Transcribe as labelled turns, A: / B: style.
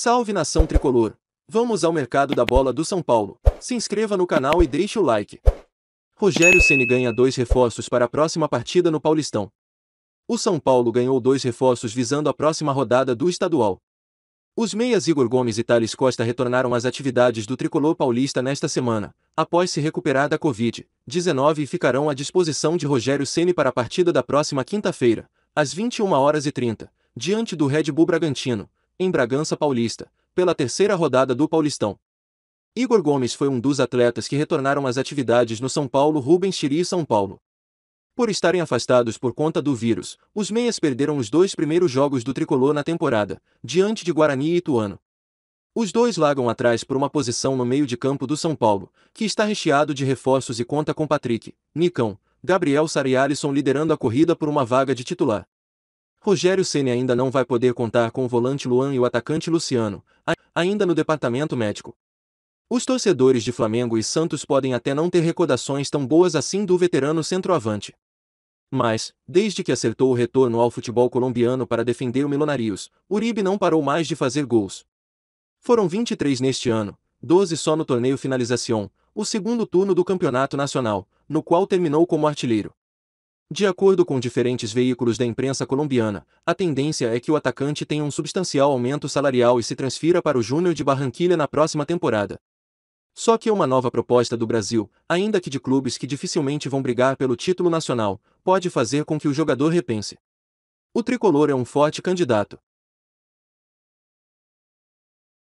A: Salve nação tricolor! Vamos ao mercado da bola do São Paulo. Se inscreva no canal e deixe o like. Rogério Ceni ganha dois reforços para a próxima partida no Paulistão. O São Paulo ganhou dois reforços visando a próxima rodada do estadual. Os meias Igor Gomes e Thales Costa retornaram às atividades do tricolor paulista nesta semana, após se recuperar da Covid-19 e ficarão à disposição de Rogério Ceni para a partida da próxima quinta-feira, às 21 horas e 30, diante do Red Bull Bragantino, em Bragança Paulista, pela terceira rodada do Paulistão. Igor Gomes foi um dos atletas que retornaram às atividades no São Paulo Rubens Chiri São Paulo. Por estarem afastados por conta do vírus, os meias perderam os dois primeiros jogos do tricolor na temporada, diante de Guarani e Ituano. Os dois lagam atrás por uma posição no meio de campo do São Paulo, que está recheado de reforços e conta com Patrick, Nicão, Gabriel Sara e Alisson liderando a corrida por uma vaga de titular. Rogério Ceni ainda não vai poder contar com o volante Luan e o atacante Luciano, ainda no departamento médico. Os torcedores de Flamengo e Santos podem até não ter recordações tão boas assim do veterano centroavante. Mas, desde que acertou o retorno ao futebol colombiano para defender o Milonarios, Uribe não parou mais de fazer gols. Foram 23 neste ano, 12 só no torneio finalização, o segundo turno do Campeonato Nacional, no qual terminou como artilheiro. De acordo com diferentes veículos da imprensa colombiana, a tendência é que o atacante tenha um substancial aumento salarial e se transfira para o Júnior de Barranquilha na próxima temporada. Só que uma nova proposta do Brasil, ainda que de clubes que dificilmente vão brigar pelo título nacional, pode fazer com que o jogador repense. O tricolor é um forte candidato.